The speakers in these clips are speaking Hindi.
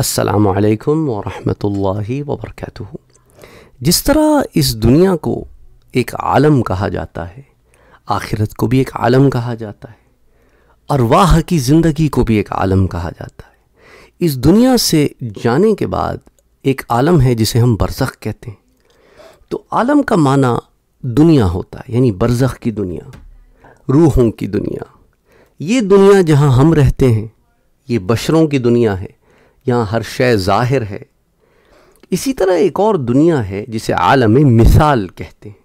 असलकम वरहि वबरक जिस तरह इस दुनिया को एक आलम कहा जाता है आखिरत को भी एक आलम कहा जाता है अरवाह की ज़िंदगी को भी एक आलम कहा जाता है इस दुनिया से जाने के बाद एक आलम है जिसे हम बरसख कहते हैं तो आलम का माना दुनिया होता है यानी बरसख की दुनिया रूहों की दुनिया ये दुनिया जहाँ हम रहते हैं ये बशरों की दुनिया है यहाँ हर शय ज़ाहिर है इसी तरह एक और दुनिया है जिसे आलम मिसाल कहते हैं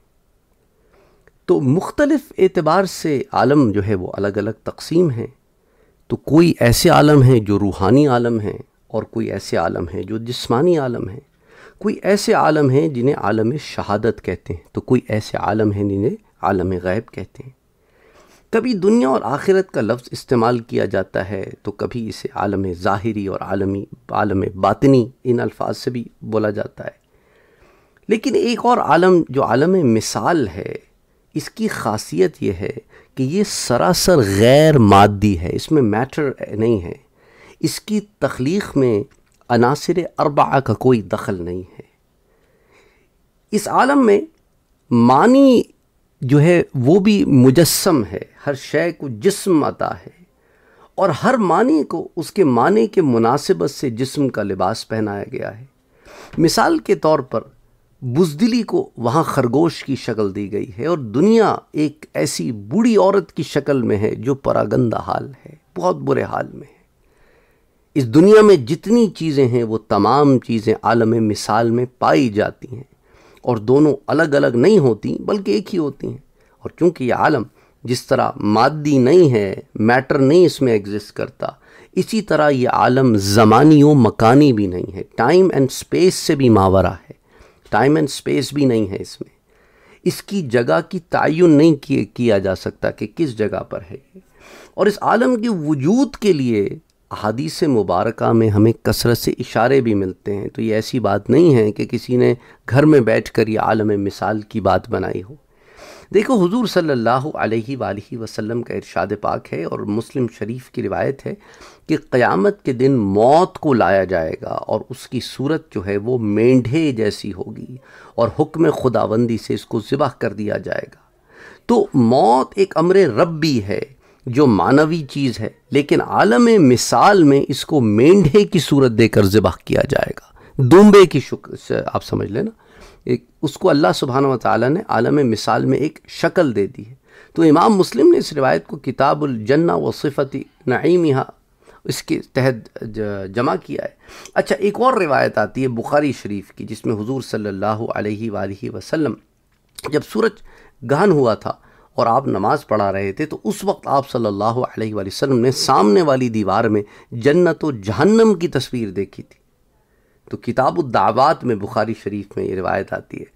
तो मुख्तलिफ एतबार से आलम जो है वो अलग अलग तकसीम हैं तो कोई ऐसे आलम हैं जो रूहानी आलम हैं और कोई ऐसे आलम हैं जो जिस्मानी आलम हैं कोई ऐसे आलम हैं जिन्हें आलम शहादत कहते हैं तो कोई ऐसे आलम हैं जिन्हें आलम गैब कहते हैं कभी दुनिया और आखिरत का लफ्ज़ इस्तेमाल किया जाता है तो कभी इसे आलम ज़ाहरी और आलमी आलम बातनी इन अल्फाज से भी बोला जाता है लेकिन एक और आलम जो आलम मिसाल है इसकी खासियत यह है कि ये सरासर गैर मादी है इसमें मैटर नहीं है इसकी तख्लीक में अनासर अरबा का कोई दखल नहीं है इस आलम में मानी जो है वो भी मुजस्म है हर शय को जिस्म आता है और हर मानी को उसके माने के मुनासिबत से जिस्म का लिबास पहनाया गया है मिसाल के तौर पर बुजदिली को वहाँ खरगोश की शक्ल दी गई है और दुनिया एक ऐसी बूढ़ी औरत की शक्ल में है जो परागंदा हाल है बहुत बुरे हाल में है इस दुनिया में जितनी चीज़ें हैं वो तमाम चीज़ें आलम मिसाल में पाई जाती हैं और दोनों अलग अलग नहीं होती बल्कि एक ही होती हैं और क्योंकि ये आलम जिस तरह मादी नहीं है मैटर नहीं इसमें एग्जिस्ट करता इसी तरह ये आलम ज़मानी व मकानी भी नहीं है टाइम एंड स्पेस से भी मावरा है टाइम एंड स्पेस भी नहीं है इसमें इसकी जगह की तयन नहीं किया जा सकता कि किस जगह पर है और इस आलम के वजूद के लिए अहादीस मुबारक में हमें कसरत से इशारे भी मिलते हैं तो ये ऐसी बात नहीं है कि किसी ने घर में बैठ कर ये आलम मिसाल की बात बनाई हो देखो हुजूर सल्लल्लाहु अलैहि वालैहि वसल्लम का इरशाद पाक है और मुस्लिम शरीफ की रिवायत है कि क़यामत के दिन मौत को लाया जाएगा और उसकी सूरत जो है वो मेंढे जैसी होगी और हुक्म खुदाबंदी से इसको ज़िबा कर दिया जाएगा तो मौत एक अमर रब भी है जो मानवी चीज़ है लेकिन आलम मिसाल में इसको मेंढे की सूरत देकर ज़िबह किया जाएगा दुम्बे की शुक्र से आप समझ लेना एक उसको अल्लाह सुबहान तला ने आलम मिसाल में एक शक्ल दे दी है तो इमाम मुस्लिम ने इस रिवायत को किताबुलजन्ना व सिफ़ती नईमिहा इसके तहत जमा किया है अच्छा एक और रिवायत आती है बुखारी शरीफ की जिसमें हुजूर सल्लल्लाहु अलैहि वसल्लम जब सूरज गहन हुआ था और आप नमाज़ पढ़ा रहे थे तो उस वक्त आप सल्लल्लाहु अलैहि वसल्लम ने सामने वाली दीवार में जन्नत व जहन्नम की तस्वीर देखी थी तो किताब किताबुद्दावात में बुखारी शरीफ में ये रिवायत आती है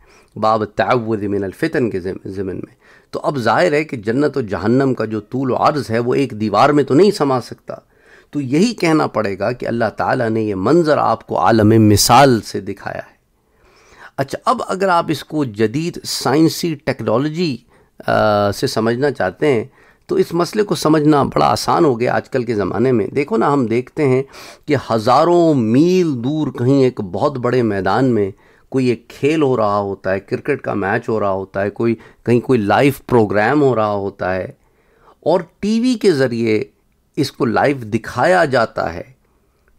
बाब तावद अलफ़ितन के ज़मन में तो अब जाहिर है कि जन्नत व जहन्नम का जो तूल अर्ज़ है वो एक दीवार में तो नहीं समा सकता तो यही कहना पड़ेगा कि अल्लाह ताला ने ये मंज़र आपको आलम मिसाल से दिखाया है अच्छा अब अगर आप इसको जदीद साइंसी टेक्नोलॉजी आ, से समझना चाहते हैं तो इस मसले को समझना बड़ा आसान हो गया आजकल के ज़माने में देखो ना हम देखते हैं कि हज़ारों मील दूर कहीं एक बहुत बड़े मैदान में कोई एक खेल हो रहा होता है क्रिकेट का मैच हो रहा होता है कोई कहीं कोई लाइव प्रोग्राम हो रहा होता है और टीवी के ज़रिए इसको लाइव दिखाया जाता है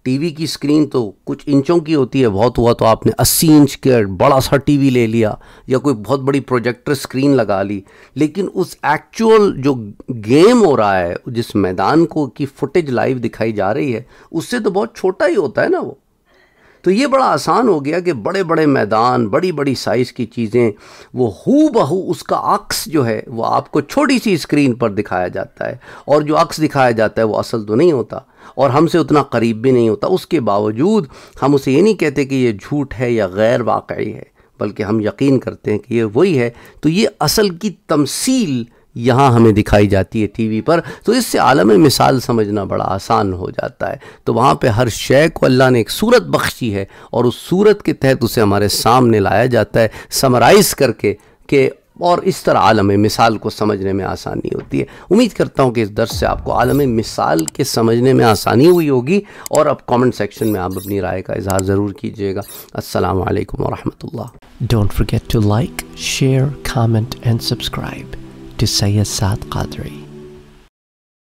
टीवी की स्क्रीन तो कुछ इंचों की होती है बहुत हुआ तो आपने 80 इंच के बड़ा सा टीवी ले लिया या कोई बहुत बड़ी प्रोजेक्टर स्क्रीन लगा ली लेकिन उस एक्चुअल जो गेम हो रहा है जिस मैदान को की फुटेज लाइव दिखाई जा रही है उससे तो बहुत छोटा ही होता है ना वो तो ये बड़ा आसान हो गया कि बड़े बड़े मैदान बड़ी बड़ी साइज़ की चीज़ें वो हु बहू उसका अक्स जो है वो आपको छोटी सी स्क्रीन पर दिखाया जाता है और जो अक्स दिखाया जाता है वो असल तो नहीं होता और हमसे उतना करीब भी नहीं होता उसके बावजूद हम उसे ये नहीं कहते कि ये झूठ है या गैर वाकई है बल्कि हम यकीन करते हैं कि ये वही है तो ये असल की तमसील यहाँ हमें दिखाई जाती है टीवी पर तो इससे आलम मिसाल समझना बड़ा आसान हो जाता है तो वहाँ पे हर शय को अल्लाह ने एक सूरत बख्शी है और उस सूरत के तहत उसे हमारे सामने लाया जाता है समराइज़ करके कि और इस तरह आलम मिसाल को समझने में आसानी होती है उम्मीद करता हूँ कि इस दर्श से आपको आलम मिसाल के समझने में आसानी हुई होगी और अब कमेंट सेक्शन में आप अपनी राय का इजहार ज़रूर कीजिएगा असल वालेकुम वरहमतुल्लाह don't forget to like share comment and subscribe to Syed Qadri